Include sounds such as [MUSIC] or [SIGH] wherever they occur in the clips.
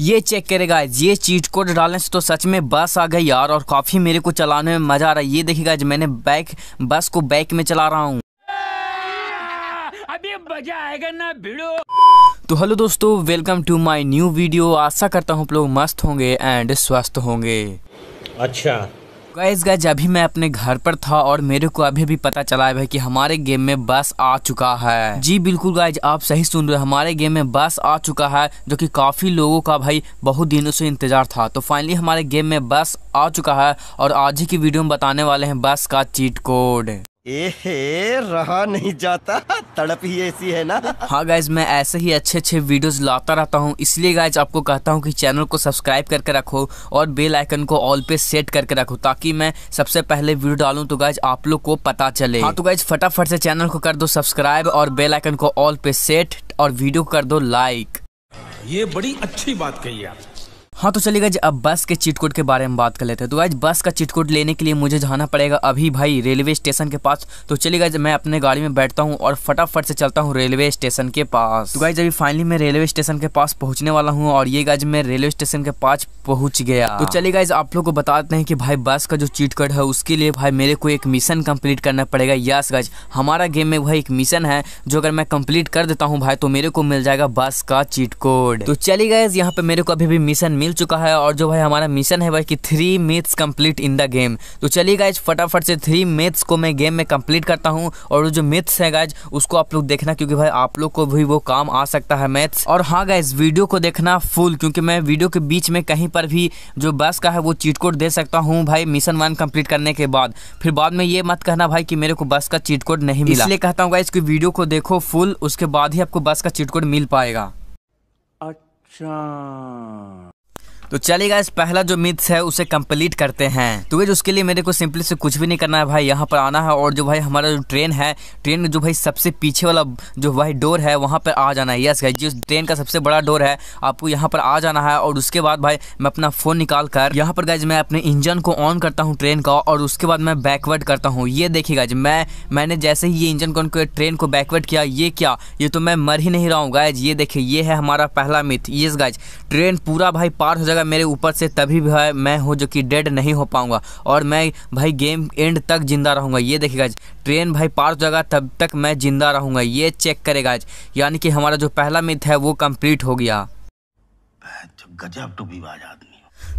ये चेक करेगा ये चीट कोड डालने से तो सच में बस आ गई यार और काफ़ी मेरे को चलाने में मज़ा आ रहा है ये देखेगा मैंने बाइक बस को बाइक में चला रहा हूँ तो हेलो दोस्तों welcome to my new video आशा करता हूँ आप लोग मस्त होंगे एंड स्वस्थ होंगे अच्छा गाइस गैज अभी मैं अपने घर पर था और मेरे को अभी भी पता चला है कि हमारे गेम में बस आ चुका है जी बिल्कुल गाइज आप सही सुन रहे हो हमारे गेम में बस आ चुका है जो कि काफ़ी लोगों का भाई बहुत दिनों से इंतज़ार था तो फाइनली हमारे गेम में बस आ चुका है और आज ही की वीडियो में बताने वाले हैं बस का चीट कोड एहे रहा नहीं जाता तड़प ही ऐसी है ना हाँ गाइज मैं ऐसे ही अच्छे अच्छे वीडियोस लाता रहता हूँ इसलिए गाइज आपको कहता हूँ कि चैनल को सब्सक्राइब करके रखो और बेल आइकन को ऑल पे सेट करके रखो ताकि मैं सबसे पहले वीडियो डालूँ तो गाइज आप लोग को पता चले हाँ तो गाइज फटाफट से चैनल को कर दो सब्सक्राइब और बेलाइकन को ऑल पे सेट और वीडियो कर दो लाइक ये बड़ी अच्छी बात कही आपने हाँ तो चलिए गाइज अब बस के चीट कोड के बारे में बात कर लेते हैं तो गाइज बस का चीट कोड लेने के लिए मुझे जाना पड़ेगा अभी भाई रेलवे स्टेशन के पास तो चलिए गाइज मैं अपने गाड़ी में बैठता हूँ और फटाफट से चलता हूँ रेलवे स्टेशन के पास तो गाइज अभी फाइनली मैं रेलवे स्टेशन के पास पहुँचने वाला हूँ और ये गाइज मैं रेलवे स्टेशन के पास पहुँच गया तो चलिए गाइज आप लोग को बताते हैं कि भाई बस का जो चीट कोड है उसके लिए भाई मेरे को एक मिशन कम्प्लीट करना पड़ेगा यस गाइज हमारा गेम में भाई एक मिशन है जो अगर मैं कम्प्लीट कर देता हूँ भाई तो मेरे को मिल जाएगा बस का चीट कोड तो चलिए गाइज यहाँ पे मेरे को अभी भी मिशन मिल चुका है और जो भाई हमारा मिशन है भाई कि three maths complete in the game तो चलिए गाइज फटाफट से थ्री मेथ्स को मैं गेम में कंप्लीट करता हूँ और जो मेथ्स है गाइज उसको आप लोग देखना क्योंकि भाई आप लोग को भी वो काम आ सकता है मैथ्स और हाँ गाइज वीडियो को देखना फुल क्योंकि मैं वीडियो के बीच में कहीं पर भी जो बस का है वो चीट कोड दे सकता हूँ भाई मिशन वन कंप्लीट करने के बाद फिर बाद में ये मत कहना भाई कि मेरे को बस का चीट कोड नहीं मिला इसलिए कहता हूँ गाइज की वीडियो को देखो फुल उसके बाद ही आपको बस का चीट कोड मिल पाएगा अच्छा तो चलेगा इस पहला जो मिथ्स है उसे कंप्लीट करते हैं तो वे उसके लिए मेरे को सिंपली से कुछ भी नहीं करना है भाई यहाँ पर आना है और जो भाई हमारा जो ट्रेन है ट्रेन जो भाई सबसे पीछे वाला जो भाई डोर है वहाँ पर आ जाना है यस गाइज जिस ट्रेन का सबसे बड़ा डोर है आपको यहाँ पर आ जाना है और उसके बाद भाई मैं अपना फ़ोन निकाल कर यहाँ पर गाइज मैं अपने इंजन को ऑन करता हूँ ट्रेन का और उसके बाद मैं बैकवर्ड करता हूँ ये देखिए गाइज मैं मैंने जैसे ही ये इंजन को ट्रेन को बैकवर्ड किया ये क्या ये तो मैं मर ही नहीं रहा हूँ गायज ये देखिए ये है हमारा पहला मिथ यस गाइज ट्रेन पूरा भाई पार हो जाएगा जगह मेरे ऊपर से तभी भी मैं हूँ जो कि डेड नहीं हो पाऊँगा और मैं भाई गेम एंड तक जिंदा रहूँगा ये देखिएगा ट्रेन भाई पार हो जाएगा तब तक मैं ज़िंदा रहूँगा ये चेक करेगा आज यानी कि हमारा जो पहला मिथ है वो कम्प्लीट हो गया गजब टोपीबाज आदमी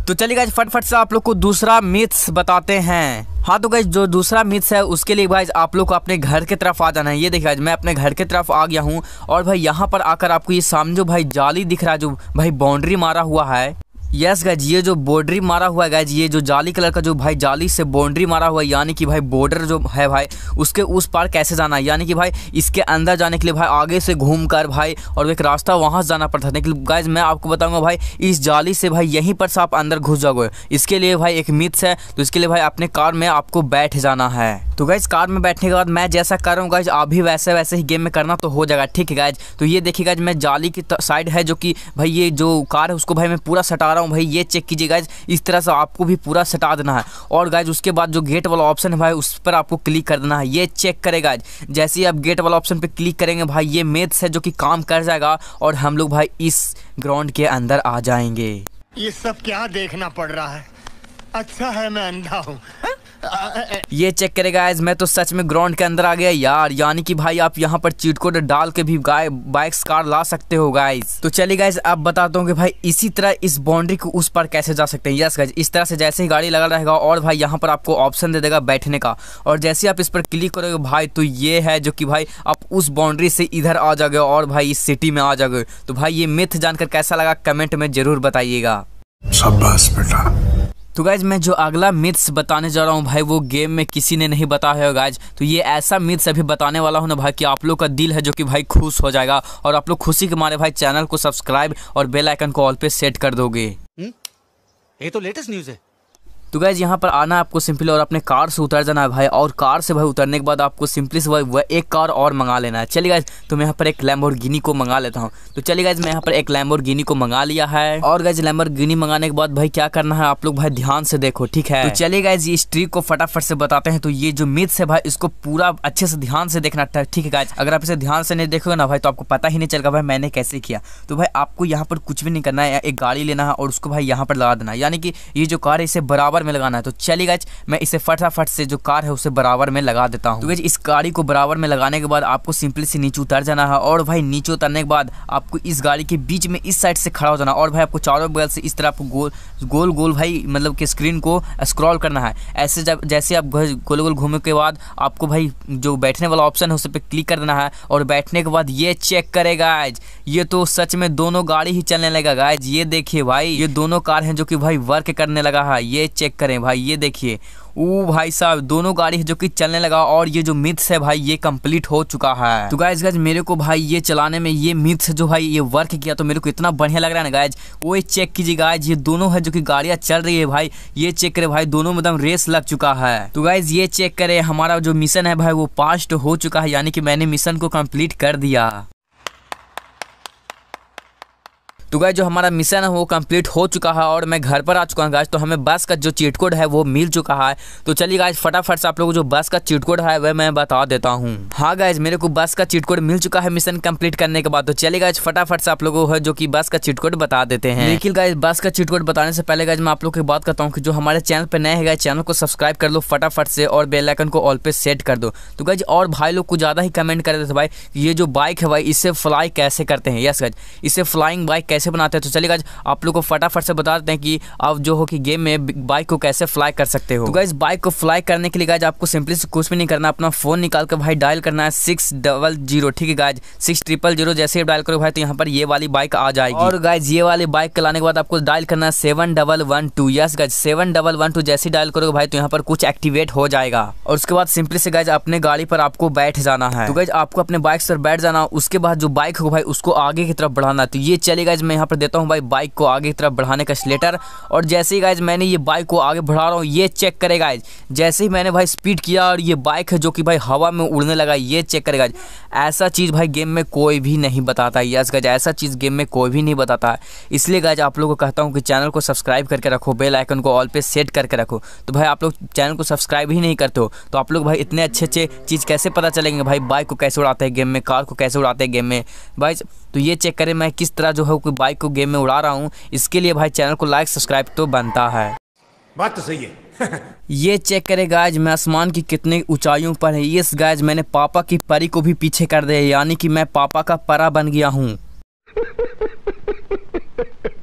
तो चलिए गाइज फटफट से आप लोग को दूसरा मिथ्स बताते हैं हाँ तो गाइज जो दूसरा मिथ्स है उसके लिए भाई आप लोग को अपने घर के तरफ आ जाना है ये देखिए मैं अपने घर के तरफ आ गया हूँ और भाई यहाँ पर आकर आपको ये सामने जो भाई जाली दिख रहा है जो भाई बाउंड्री मारा हुआ है यस गाइज ये जो बॉर्डरी मारा हुआ है गाइज ये जो जाली कलर का जो भाई जाली से बाउंड्री मारा हुआ है यानी कि भाई बॉर्डर जो है भाई उसके उस पार कैसे जाना है यानी कि भाई इसके अंदर जाने के लिए भाई आगे से घूम कर भाई और एक रास्ता वहाँ से जाना पड़ता है लेकिन गाइज मैं आपको बताऊँगा भाई इस जाली से भाई यहीं पर से आप अंदर घुस जाओगे इसके लिए भाई एक मिथ्स है तो इसके लिए भाई अपने कार में आपको बैठ जाना है तो गाइज कार में बैठने के बाद मैं जैसा कर रहा हूँ गाइज आप भी वैसे वैसे ही गेम में करना तो हो जाएगा ठीक है गाइज तो ये देखिए गाइज मैं जाली की साइड है जो कि भाई ये जो कार है उसको भाई मैं पूरा सटा रहा हूँ भाई ये चेक कीजिए गाइज इस तरह से आपको भी पूरा सटा देना है और गाइज उसके बाद जो गेट वाला ऑप्शन है भाई उस पर आपको क्लिक कर देना है ये चेक करेगा जैसे ही आप गेट वाला ऑप्शन पर क्लिक करेंगे भाई ये मेथ्स है जो कि काम कर जाएगा और हम लोग भाई इस ग्राउंड के अंदर आ जाएंगे ये सब क्या देखना पड़ रहा है अच्छा है मैं अंधा हूँ हाँ? ये चेक करे गाइज मैं तो सच में ग्राउंड के अंदर आ गया यार यानी कि भाई आप यहाँ पर चीट कोड डाल के भी गाय बाइक्स कार ला सकते हो गाइज तो चलिए गाइज अब बताता हूँ कि भाई इसी तरह इस बाउंड्री को उस पर कैसे जा सकते हैं यस गाइज इस तरह से जैसे ही गाड़ी लगा रहेगा और भाई यहाँ पर आपको ऑप्शन दे देगा बैठने का और जैसे ही आप इस पर क्लिक करोगे भाई तो ये है जो कि भाई आप उस बाउंड्री से इधर आ जाओगे और भाई इस सिटी में आ जाओगे तो भाई ये मिथ जानकर कैसा लगा कमेंट में जरूर बताइएगा तो गाइज मैं जो अगला मिथ्स बताने जा रहा हूँ भाई वो गेम में किसी ने नहीं बताया है गाइज तो ये ऐसा मिथ्स अभी बताने वाला हूँ ना भाई कि आप लोग का दिल है जो कि भाई खुश हो जाएगा और आप लोग खुशी के मारे भाई चैनल को सब्सक्राइब और बेल आइकन को ऑल पे सेट कर दोगे हम्म? ये तो लेटेस्ट न्यूज़ है तो गैज़ यहाँ पर आना आपको सिंपली और अपने कार से उतर जाना है भाई और कार से भाई उतरने के बाद आपको सिंपली से भाई एक कार और मंगा लेना है चलिए गैज तो मैं यहाँ पर एक लैम्बोर को मंगा लेता हूँ तो चलिए गैज मैं यहाँ पर एक लैम्बोर को मंगा लिया है और गैज लैम्बोर मंगाने के बाद भाई क्या करना है आप लोग भाई ध्यान से देखो ठीक है तो चलिए गैज इस ट्रिक को फटाफट से बताते हैं तो ये जो मिथ्स है भाई इसको पूरा अच्छे से ध्यान से देखना ठीक है गैज अगर आप इसे ध्यान से नहीं देखोगे ना भाई तो आपको पता ही नहीं चलगा भाई मैंने कैसे किया तो भाई आपको यहाँ पर कुछ भी नहीं करना है एक गाड़ी लेना है और उसको भाई यहाँ पर लगा देना है यानी कि ये जो कार है इसे बराबर बराबर में लगाना है तो चलिए गज मैं इसे फटाफट से जो कार है उसे बराबर में लगा देता हूँ तो इस गाड़ी को बराबर में लगाने के बाद आपको सिंपली से नीचे उतर जाना है और भाई नीचे उतरने के बाद आपको इस गाड़ी के बीच में इस साइड से खड़ा हो जाना और भाई आपको चारों बगल से इस तरह आपको गोल गोल गोल भाई मतलब कि स्क्रीन को स्क्रॉल करना है ऐसे जब जैसे आप गोल गोल घूमने के बाद आपको भाई जो बैठने वाला ऑप्शन है उस पर क्लिक कर देना है और बैठने के बाद ये चेक करेगा आज ये तो सच में दोनों गाड़ी ही चलने लगा गाइज ये देखिए भाई ये दोनों कार हैं जो कि भाई वर्क करने लगा है ये चेक चेक करें भाई ये देखिए ओ भाई साहब दोनों गाड़ी है जो कि चलने लगा और ये जो मिथ्स है भाई ये कंप्लीट हो चुका है तो गाइज गाइज मेरे को भाई ये चलाने में ये मिथ्स जो भाई ये वर्क किया तो मेरे को इतना बढ़िया लग रहा है ना गाइज वो ये चेक कीजिए गाइज ये दोनों है जो कि गाड़ियां चल रही है भाई ये चेक करे भाई दोनों में एकदम रेस लग चुका है तो गाइज ये चेक करे हमारा जो मिशन है भाई वो पास्ट हो चुका है यानी कि मैंने मिशन को कम्प्लीट कर दिया तो गाय जो हमारा मिशन है वो कंप्लीट हो चुका है और मैं घर पर आ चुका हूँ गाय तो हमें बस का जो चीट कोड है वो मिल चुका है तो चलिए गाइज फटाफट से आप लोगों को जो बस का चीट कोड है वह मैं बता देता हूँ हाँ गाइज मेरे को बस का चीट कोड मिल चुका है मिशन कम्प्लीट करने के बाद तो चलिए गाइज फटाफट से आप लोगों को जो कि बस का चीट कोड बता देते हैं लेकिन गाय बस का चीट कोड बताने से पहले गाइज मैं आप लोग की बात करता हूँ कि जो हमारे चैनल पर नए है चैनल को सब्सक्राइब कर लो फटाफट से और बेलाइकन को ऑल पे सेट कर दो तो गाइज और भाई लोग को ज़्यादा ही कमेंट कर देते भाई ये जो बाइक है भाई इसे फ्लाई कैसे करते हैं यस गाइज इसे फ्लाइंग बाइक कैसे बनाते हैं तो चलिए गाइज आप लोग को फटाफट से बता देते हैं कि आप जो हो कि गेम में बाइक को कैसे फ्लाई कर सकते हो तो गाइज बाइक को फ्लाई करने के लिए गाइज आपको सिंपली से कुछ भी नहीं करना अपना फोन निकाल कर भाई डायल करना है सिक्स डबल जीरो ठीक है गाइज सिक्स ट्रिपल जीरो जैसे डायल करो भाई तो यहाँ पर ये वाली बाइक आ जाएगी और गाइज ये वाली बाइक के लाने के बाद आपको डायल करना है seven double one two yes guys seven double one two जैसे डायल करोगे भाई तो यहाँ पर कुछ एक्टिवेट हो जाएगा और उसके बाद सिंपली से गाइज अपने गाड़ी पर आपको बैठ जाना है तो गाइज आपको अपने बाइक पर बैठ जाना उसके बाद जो बाइक हो भाई उसको आगे की तरफ बढ़ाना तो ये चले गाइज मैं यहाँ पर देता हूँ भाई बाइक को आगे की तरफ बढ़ाने का स्लेटर और जैसे ही गाइज मैंने ये बाइक को आगे बढ़ा रहा हूँ ये चेक करेगा गाइज जैसे ही मैंने भाई स्पीड किया और ये बाइक है जो कि भाई हवा में उड़ने लगा ये चेक करेगा ऐसा चीज़ भाई गेम में कोई भी नहीं बताता है यस गज ऐसा चीज़ गेम में कोई भी नहीं बताता है इसलिए गाइज आप लोग को कहता हूँ कि चैनल को सब्सक्राइब करके रखो बेल आइकन को ऑल पे सेट करके रखो तो भाई आप लोग चैनल को सब्सक्राइब ही नहीं करते हो तो आप लोग भाई इतने अच्छे अच्छे चीज़ कैसे पता चलेंगे भाई बाइक को कैसे उड़ाते हैं गेम में कार को कैसे उड़ाते हैं गेम में भाई तो ये चेक करें मैं किस तरह जो है कोई बाइक को गेम में उड़ा रहा हूँ इसके लिए भाई चैनल को लाइक सब्सक्राइब तो बनता है बात तो सही है [LAUGHS] ये चेक करें गायज मैं आसमान की कितने ऊंचाइयों पर है ये गायज मैंने पापा की परी को भी पीछे कर दिया यानी कि मैं पापा का परा बन गया हूँ [LAUGHS]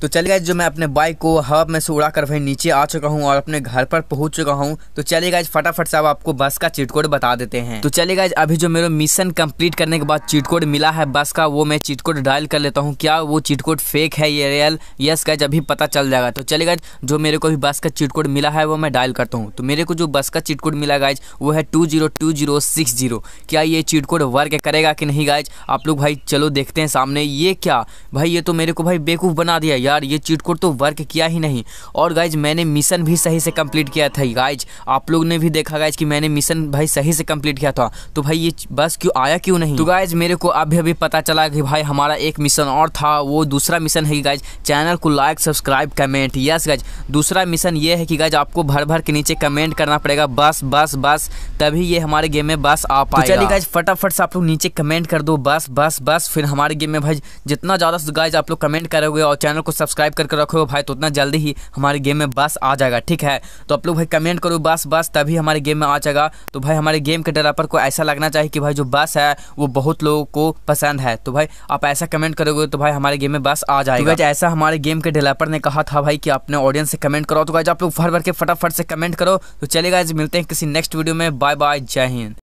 तो चलिए जो मैं अपने बाइक को हवा में से उड़ा कर वहीं नीचे आ चुका हूँ और अपने घर पर पहुंच चुका हूँ तो चलिए गाइज फटाफट से अब आपको बस का चीट कोड बता देते हैं तो चलिए गाइज अभी जो मेरा मिशन कंप्लीट करने के बाद चीट कोड मिला है बस का वो मैं चीट कोड डायल कर लेता हूँ क्या वो चीट कोड फेक है ये रियल यस गाइज अभी पता चल जाएगा तो चले गाइज जो मेरे को भी बस का चीट कोड मिला है वो मैं डायल करता हूँ तो मेरे को जो बस का चीट कोड मिला गाइज वो है two zero two zero six zero क्या ये चीट कोड वर्क करेगा कि नहीं गाइज आप लोग भाई चलो देखते हैं सामने ये क्या भाई ये तो मेरे को भाई बेवकूफ़ बना दिया यार ये चीट कोड तो वर्क किया ही नहीं और गाइज मैंने मिशन भी सही से कंप्लीट किया था गाइज आप लोग ने भी देखा गाइज कि मैंने मिशन भाई सही से कंप्लीट किया था तो भाई ये बस क्यों आया क्यों नहीं तो गाइज मेरे को अभी अभी पता चला कि भाई हमारा एक मिशन और था वो दूसरा मिशन है गाइज चैनल को like subscribe comment yes guys दूसरा मिशन ये है कि गाइज आपको भर भर के नीचे कमेंट करना पड़ेगा बस बस बस तभी ये हमारे गेम में बस आ तो पाएगा चलिए गाइज फटाफट से आप लोग नीचे कमेंट कर दो बस बस बस फिर हमारे गेम में भाई जितना ज़्यादा गाइज आप लोग कमेंट करोगे और चैनल को सब्सक्राइब करके रखो भाई तो उतना जल्दी ही हमारे गेम में बस आ जाएगा ठीक है तो आप लोग भाई कमेंट करो बस बस तभी हमारे गेम में आ जाएगा तो भाई हमारे गेम के डेवलपर को ऐसा लगना चाहिए कि भाई जो बस है वो बहुत लोगों को पसंद है तो भाई आप ऐसा कमेंट करोगे तो भाई हमारे गेम में बस आ जाएगा तो भाई ऐसा हमारे गेम के डेवलपर ने कहा था भाई कि अपने ऑडियंस से कमेंट करो तो भाई आप लोग भर भर के फटाफट से कमेंट करो तो चलेगा मिलते हैं किसी नेक्स्ट वीडियो में बाय बाय जय हिंद